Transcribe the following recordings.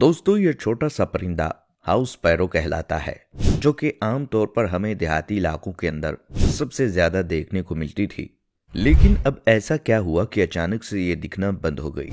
दोस्तों ये छोटा सा परिंदा हाउस पैरो कहलाता है जो कि आमतौर पर हमें देहाती इलाकों के अंदर सबसे ज्यादा देखने को मिलती थी लेकिन अब ऐसा क्या हुआ कि अचानक से ये दिखना बंद हो गई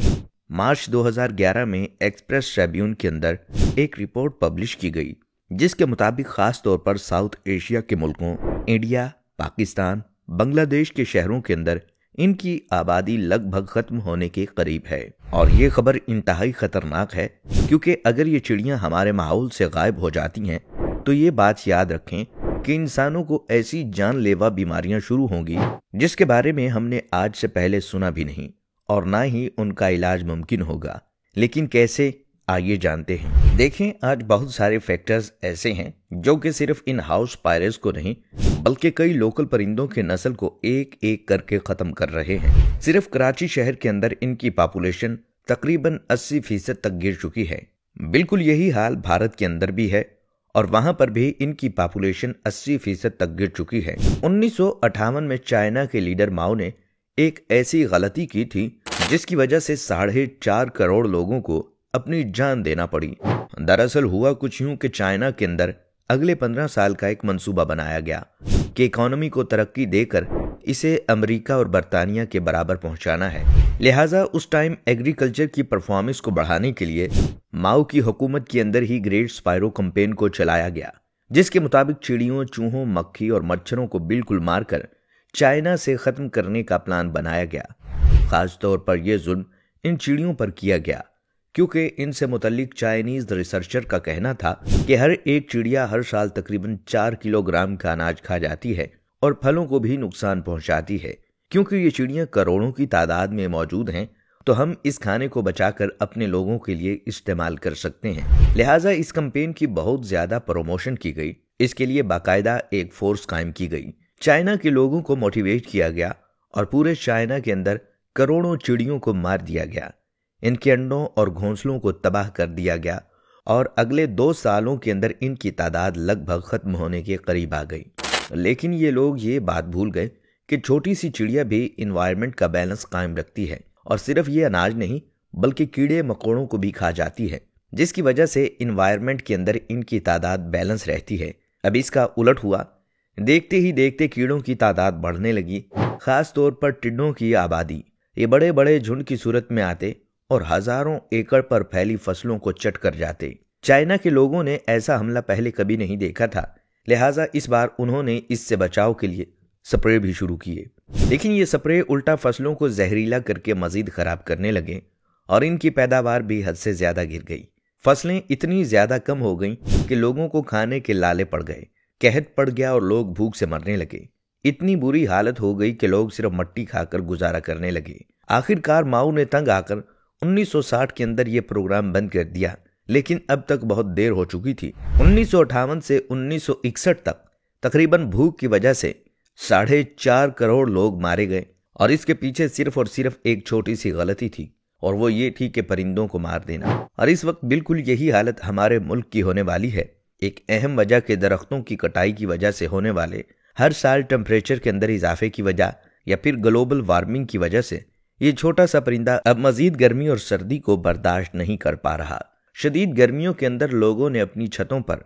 मार्च 2011 में एक्सप्रेस ट्रेब्यून के अंदर एक रिपोर्ट पब्लिश की गई जिसके मुताबिक खास तौर पर साउथ एशिया के मुल्कों इंडिया पाकिस्तान बांग्लादेश के शहरों के अंदर इनकी आबादी लगभग खत्म होने के करीब है और ये खबर इंतहाई खतरनाक है क्योंकि अगर ये चिड़िया हमारे माहौल से गायब हो जाती हैं तो ये बात याद रखें कि इंसानों को ऐसी जानलेवा बीमारियां शुरू होंगी जिसके बारे में हमने आज से पहले सुना भी नहीं और ना ही उनका इलाज मुमकिन होगा लेकिन कैसे आइए जानते हैं देखें आज बहुत सारे फैक्टर्स ऐसे हैं जो कि सिर्फ इन हाउस पायरस को नहीं बल्कि कई लोकल परिंदों के नस्ल को एक एक करके ख़त्म कर रहे हैं सिर्फ कराची शहर के अंदर इनकी पॉपुलेशन तकरीबन 80 फीसद तक गिर चुकी है बिल्कुल यही हाल भारत के अंदर भी है और वहां पर भी इनकी पॉपुलेशन 80 फीसद तक गिर चुकी है उन्नीस में चाइना के लीडर माओ ने एक ऐसी गलती की थी जिसकी वजह से साढ़े चार करोड़ लोगों को अपनी जान देना पड़ी दरअसल हुआ कुछ यूं कि चाइना के अंदर अगले पंद्रह साल का एक मंसूबा बनाया गया कि इकोनॉमी को तरक्की देकर इसे अमेरिका और बरतानिया के बराबर पहुंचाना है लिहाजा उस टाइम एग्रीकल्चर की परफॉर्मेंस को बढ़ाने के लिए माओ की हुकूमत के अंदर ही ग्रेट स्पायरो कंपेन को चलाया गया जिसके मुताबिक चिड़ियों चूहों मक्खी और मच्छरों को बिल्कुल मारकर चाइना से ख़त्म करने का प्लान बनाया गया खासतौर पर यह जुल्म इन चिड़ियों पर किया गया क्योंकि इनसे मुतलिक चाइनीज रिसर्चर का कहना था कि हर एक चिड़िया हर साल तकरीबन चार किलोग्राम का अनाज खा जाती है और फलों को भी नुकसान पहुंचाती है क्योंकि ये चिड़िया करोड़ों की तादाद में मौजूद हैं तो हम इस खाने को बचाकर अपने लोगों के लिए इस्तेमाल कर सकते हैं लिहाजा इस कंपेन की बहुत ज्यादा प्रमोशन की गई इसके लिए बाकायदा एक फोर्स कायम की गई चाइना के लोगों को मोटिवेट किया गया और पूरे चाइना के अंदर करोड़ों चिड़ियों को मार दिया गया इनके अंडों और घोंसलों को तबाह कर दिया गया और अगले दो सालों के अंदर इनकी तादाद लगभग खत्म होने के करीब आ गई लेकिन ये लोग ये बात भूल गए कि छोटी सी चिड़िया भी इन्वायरमेंट का बैलेंस कायम रखती है और सिर्फ ये अनाज नहीं बल्कि कीड़े मकोड़ों को भी खा जाती है जिसकी वजह से इन्वायरमेंट के अंदर इनकी तादाद बैलेंस रहती है अब इसका उलट हुआ देखते ही देखते कीड़ों की तादाद बढ़ने लगी खास तौर पर टिड्डों की आबादी ये बड़े बड़े झुंड की सूरत में आते और हजारों एकड़ पर फैली फसलों को चट कर जाते चाइना के लोगों ने ऐसा हमला पहले कभी नहीं देखा था लिहाजा इस बार उन्होंने इससे बचाव के लिए स्प्रे भी शुरू किए लेकिन ये स्प्रे उल्टा फसलों को जहरीला करके मजीद खराब करने लगे और इनकी पैदावार भी हद से ज्यादा गिर गई फसलें इतनी ज्यादा कम हो गईं कि लोगों को खाने के लाले पड़ गए कहत पड़ गया और लोग भूख से मरने लगे इतनी बुरी हालत हो गई कि लोग सिर्फ मट्टी खाकर गुजारा करने लगे आखिरकार माओ ने तंग आकर 1960 के अंदर ये प्रोग्राम बंद कर दिया लेकिन अब तक बहुत देर हो चुकी थी उन्नीस से उन्नीस तक तकरीबन भूख की वजह से साढ़े चार करोड़ लोग मारे गए और इसके पीछे सिर्फ और सिर्फ एक छोटी सी गलती थी और वो ये थी कि परिंदों को मार देना और इस वक्त बिल्कुल यही हालत हमारे मुल्क की होने वाली है एक अहम वजह के दरख्तों की कटाई की वजह से होने वाले हर साल टेम्परेचर के अंदर इजाफे की वजह या फिर ग्लोबल वार्मिंग की वजह से ये छोटा सा परिंदा अब मजीद गर्मी और सर्दी को बर्दाश्त नहीं कर पा रहा शदीद गर्मियों के अंदर लोगों ने अपनी छतों पर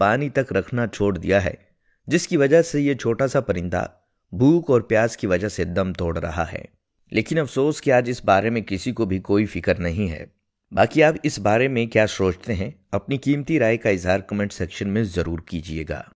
पानी तक रखना छोड़ दिया है जिसकी वजह से ये छोटा सा परिंदा भूख और प्यास की वजह से दम तोड़ रहा है लेकिन अफसोस कि आज इस बारे में किसी को भी कोई फिक्र नहीं है बाकी आप इस बारे में क्या सोचते हैं अपनी कीमती राय का इजहार कमेंट सेक्शन में ज़रूर कीजिएगा